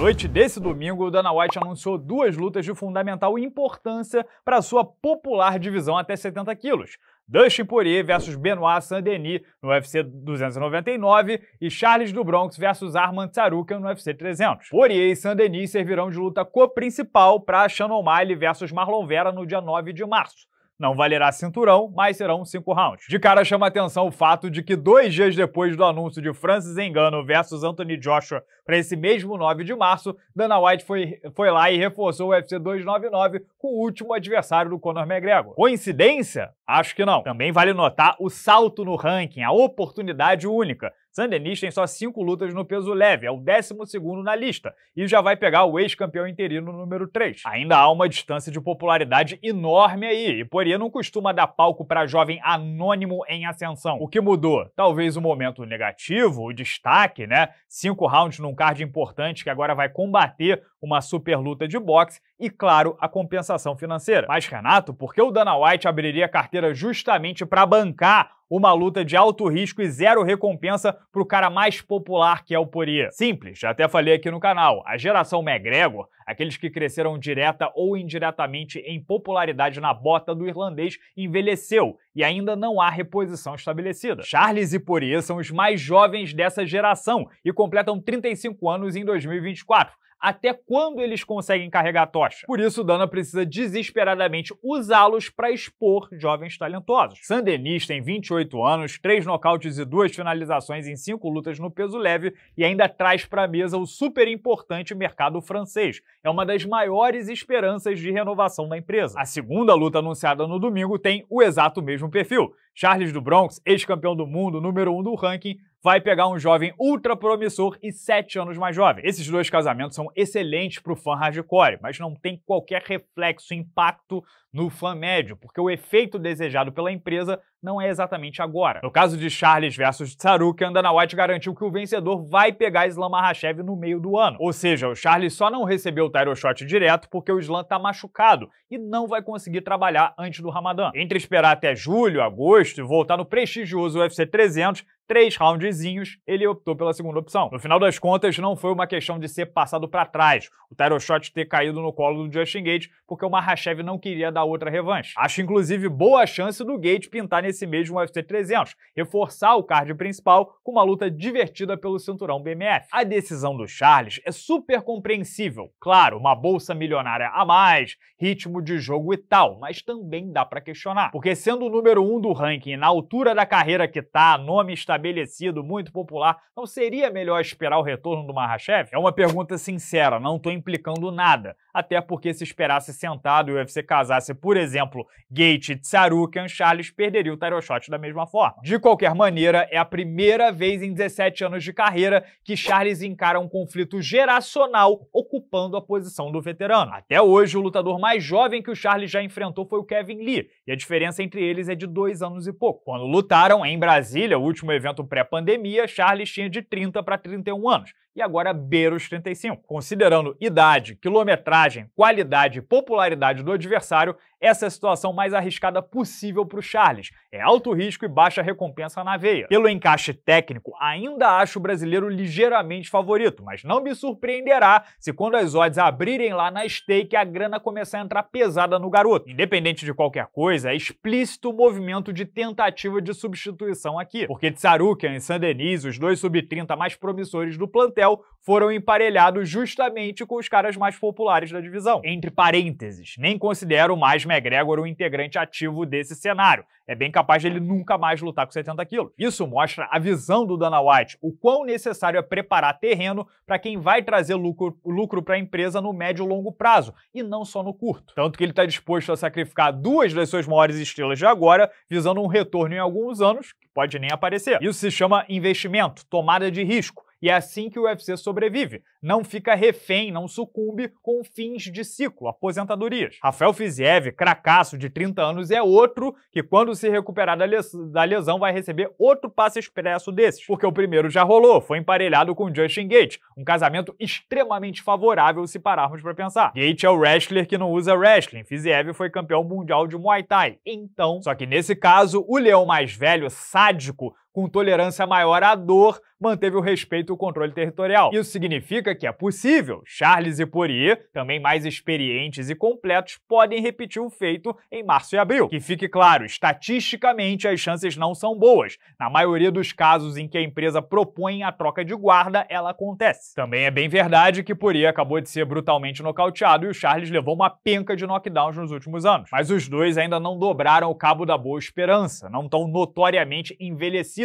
noite desse domingo, o Dana White anunciou duas lutas de fundamental importância para sua popular divisão até 70 quilos. Dustin Poirier versus Benoit Saint-Denis no UFC 299 e Charles do Bronx versus Arman Tsarukian no UFC 300. Poirier e Saint-Denis servirão de luta co-principal para Shannon Miley versus Marlon Vera no dia 9 de março. Não valerá cinturão, mas serão cinco rounds. De cara chama atenção o fato de que dois dias depois do anúncio de Francis Engano versus Anthony Joshua para esse mesmo 9 de março, Dana White foi, foi lá e reforçou o UFC 299 com o último adversário do Conor McGregor. Coincidência? Acho que não. Também vale notar o salto no ranking, a oportunidade única, Sandenista tem só cinco lutas no peso leve, é o 12 na lista, e já vai pegar o ex-campeão interino número 3. Ainda há uma distância de popularidade enorme aí, e Poirier não costuma dar palco para jovem anônimo em ascensão. O que mudou? Talvez o um momento negativo, o destaque, né? Cinco rounds num card importante que agora vai combater uma super luta de boxe e, claro, a compensação financeira. Mas, Renato, por que o Dana White abriria carteira justamente para bancar uma luta de alto risco e zero recompensa para o cara mais popular que é o Poirier. Simples, já até falei aqui no canal, a geração McGregor, aqueles que cresceram direta ou indiretamente em popularidade na bota do irlandês, envelheceu e ainda não há reposição estabelecida. Charles e Poirier são os mais jovens dessa geração e completam 35 anos em 2024 até quando eles conseguem carregar a tocha. Por isso, Dana precisa desesperadamente usá-los para expor jovens talentosos. Sandenista tem 28 anos, três nocautes e duas finalizações em cinco lutas no peso leve e ainda traz para a mesa o super importante mercado francês. É uma das maiores esperanças de renovação da empresa. A segunda luta anunciada no domingo tem o exato mesmo perfil. Charles do Bronx, ex-campeão do mundo, número um do ranking, vai pegar um jovem ultra promissor e 7 anos mais jovem. Esses dois casamentos são excelentes para o fã hardcore, mas não tem qualquer reflexo, impacto no fã médio, porque o efeito desejado pela empresa não é exatamente agora. No caso de Charles versus Tsarukian, Dana White garantiu que o vencedor vai pegar Islam Makhachev no meio do ano. Ou seja, o Charles só não recebeu o title shot direto porque o Islam tá machucado e não vai conseguir trabalhar antes do Ramadã. Entre esperar até julho, agosto e voltar no prestigioso UFC 300, três roundzinhos, ele optou pela segunda opção. No final das contas, não foi uma questão de ser passado para trás, o title shot ter caído no colo do Justin Gate, porque o Mahashev não queria dar outra revanche. Acho, inclusive, boa chance do Gate pintar nesse mesmo UFC 300, reforçar o card principal com uma luta divertida pelo cinturão BMF. A decisão do Charles é super compreensível. Claro, uma bolsa milionária a mais, ritmo de jogo e tal, mas também dá para questionar. Porque sendo o número um do ranking na altura da carreira que tá, nome está estabelecido, muito popular, não seria melhor esperar o retorno do Mahashev? É uma pergunta sincera, não estou implicando nada. Até porque se esperasse sentado e o UFC casasse, por exemplo, Gate, Tsarukian, Charles, perderia o title shot da mesma forma. De qualquer maneira, é a primeira vez em 17 anos de carreira que Charles encara um conflito geracional ocupando a posição do veterano. Até hoje, o lutador mais jovem que o Charles já enfrentou foi o Kevin Lee, e a diferença entre eles é de dois anos e pouco. Quando lutaram em Brasília, o último evento evento pré-pandemia, Charles tinha de 30 para 31 anos e agora beira os 35. Considerando idade, quilometragem, qualidade e popularidade do adversário, essa é a situação mais arriscada possível para o Charles. É alto risco e baixa recompensa na veia. Pelo encaixe técnico, ainda acho o brasileiro ligeiramente favorito, mas não me surpreenderá se quando as odds abrirem lá na stake a grana começar a entrar pesada no garoto. Independente de qualquer coisa, é explícito o movimento de tentativa de substituição aqui, porque Tsarukian e Sandenis, os dois sub-30 mais promissores do plantel, Montevidéu foram emparelhados justamente com os caras mais populares da divisão. Entre parênteses, nem considero mais McGregor um integrante ativo desse cenário. É bem capaz ele nunca mais lutar com 70 quilos. Isso mostra a visão do Dana White, o quão necessário é preparar terreno para quem vai trazer lucro, lucro para a empresa no médio e longo prazo, e não só no curto. Tanto que ele está disposto a sacrificar duas das suas maiores estrelas de agora, visando um retorno em alguns anos, que pode nem aparecer. Isso se chama investimento, tomada de risco e é assim que o UFC sobrevive. Não fica refém, não sucumbe com fins de ciclo, aposentadorias. Rafael Fiziev, cracaço de 30 anos, é outro que, quando se recuperar da, les da lesão, vai receber outro passe expresso desses. Porque o primeiro já rolou, foi emparelhado com Justin Gate. Um casamento extremamente favorável se pararmos para pensar. Gate é o wrestler que não usa wrestling. Fiziev foi campeão mundial de Muay Thai. Então, só que nesse caso, o leão mais velho, sádico, com tolerância maior à dor, manteve o respeito e o controle territorial. Isso significa que é possível. Charles e Poirier, também mais experientes e completos, podem repetir o feito em março e abril. Que fique claro, estatisticamente as chances não são boas. Na maioria dos casos em que a empresa propõe a troca de guarda, ela acontece. Também é bem verdade que Poirier acabou de ser brutalmente nocauteado e o Charles levou uma penca de knockdowns nos últimos anos. Mas os dois ainda não dobraram o cabo da boa esperança, não tão notoriamente envelhecidos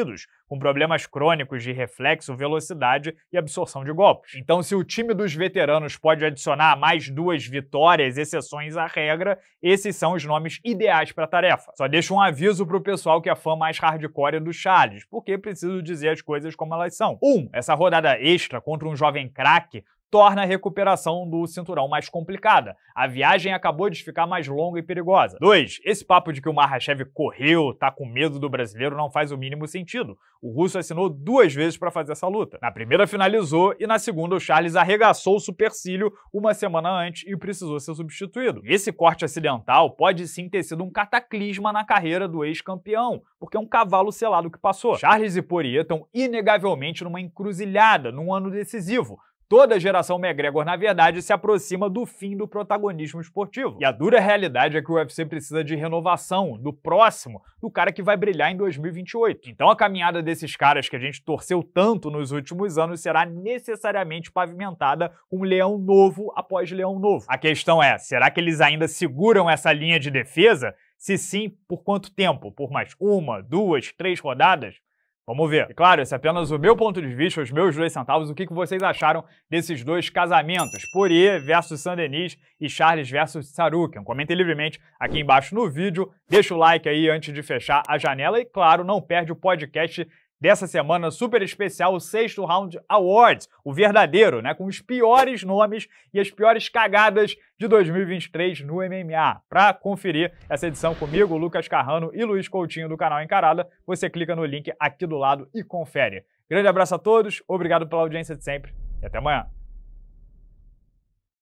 com problemas crônicos de reflexo, velocidade e absorção de golpes. Então, se o time dos veteranos pode adicionar mais duas vitórias, exceções à regra, esses são os nomes ideais para a tarefa. Só deixo um aviso para o pessoal que é fã mais hardcore do Charles, porque preciso dizer as coisas como elas são. 1. Um, essa rodada extra contra um jovem craque torna a recuperação do cinturão mais complicada. A viagem acabou de ficar mais longa e perigosa. 2. Esse papo de que o Marrachev correu, tá com medo do brasileiro, não faz o mínimo sentido. O russo assinou duas vezes para fazer essa luta. Na primeira finalizou e na segunda o Charles arregaçou o supercílio uma semana antes e precisou ser substituído. E esse corte acidental pode sim ter sido um cataclisma na carreira do ex-campeão, porque é um cavalo selado que passou. Charles e Poirier estão inegavelmente numa encruzilhada, num ano decisivo Toda a geração McGregor, na verdade, se aproxima do fim do protagonismo esportivo. E a dura realidade é que o UFC precisa de renovação, do próximo, do cara que vai brilhar em 2028. Então a caminhada desses caras que a gente torceu tanto nos últimos anos será necessariamente pavimentada com leão novo após leão novo. A questão é, será que eles ainda seguram essa linha de defesa? Se sim, por quanto tempo? Por mais uma, duas, três rodadas? Vamos ver. E claro, esse é apenas o meu ponto de vista, os meus dois centavos, o que vocês acharam desses dois casamentos, Poirier versus Saint-Denis e Charles versus Sarukian. Comentem livremente aqui embaixo no vídeo, deixa o like aí antes de fechar a janela e claro, não perde o podcast dessa semana super especial, o sexto Round Awards, o verdadeiro, né? Com os piores nomes e as piores cagadas de 2023 no MMA. Para conferir essa edição comigo, Lucas Carrano e Luiz Coutinho do canal Encarada, você clica no link aqui do lado e confere. Grande abraço a todos, obrigado pela audiência de sempre e até amanhã.